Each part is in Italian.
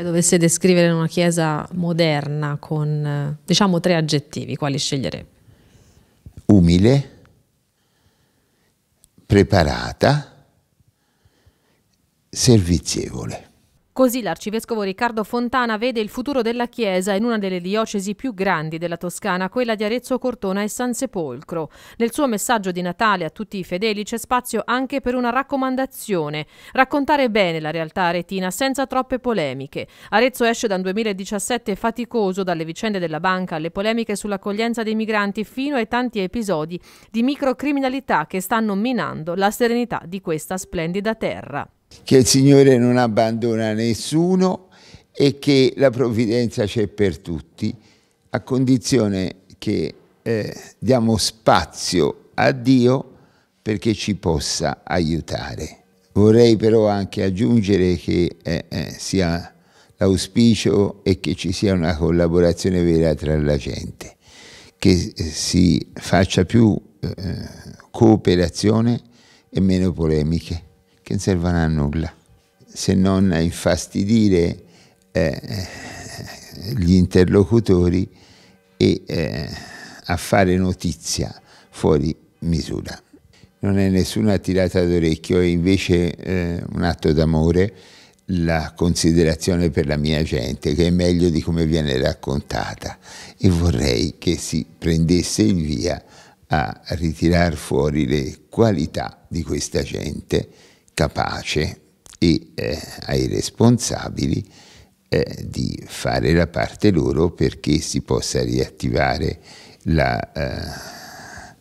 lei dovesse descrivere una chiesa moderna con eh, diciamo tre aggettivi, quali sceglierebbe? Umile, preparata, servizievole. Così l'arcivescovo Riccardo Fontana vede il futuro della Chiesa in una delle diocesi più grandi della Toscana, quella di Arezzo Cortona e San Sepolcro. Nel suo messaggio di Natale a tutti i fedeli c'è spazio anche per una raccomandazione, raccontare bene la realtà aretina senza troppe polemiche. Arezzo esce da un 2017 faticoso dalle vicende della banca alle polemiche sull'accoglienza dei migranti fino ai tanti episodi di microcriminalità che stanno minando la serenità di questa splendida terra che il Signore non abbandona nessuno e che la provvidenza c'è per tutti, a condizione che eh, diamo spazio a Dio perché ci possa aiutare. Vorrei però anche aggiungere che eh, eh, sia l'auspicio e che ci sia una collaborazione vera tra la gente, che eh, si faccia più eh, cooperazione e meno polemiche che non servono a nulla se non a infastidire eh, gli interlocutori e eh, a fare notizia fuori misura. Non è nessuna tirata d'orecchio, è invece eh, un atto d'amore la considerazione per la mia gente, che è meglio di come viene raccontata e vorrei che si prendesse il via a ritirar fuori le qualità di questa gente capace e eh, ai responsabili eh, di fare la parte loro perché si possa riattivare la eh,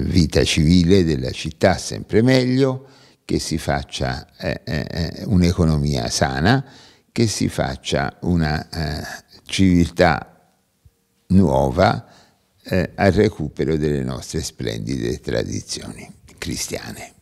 vita civile della città sempre meglio, che si faccia eh, eh, un'economia sana, che si faccia una eh, civiltà nuova al recupero delle nostre splendide tradizioni cristiane.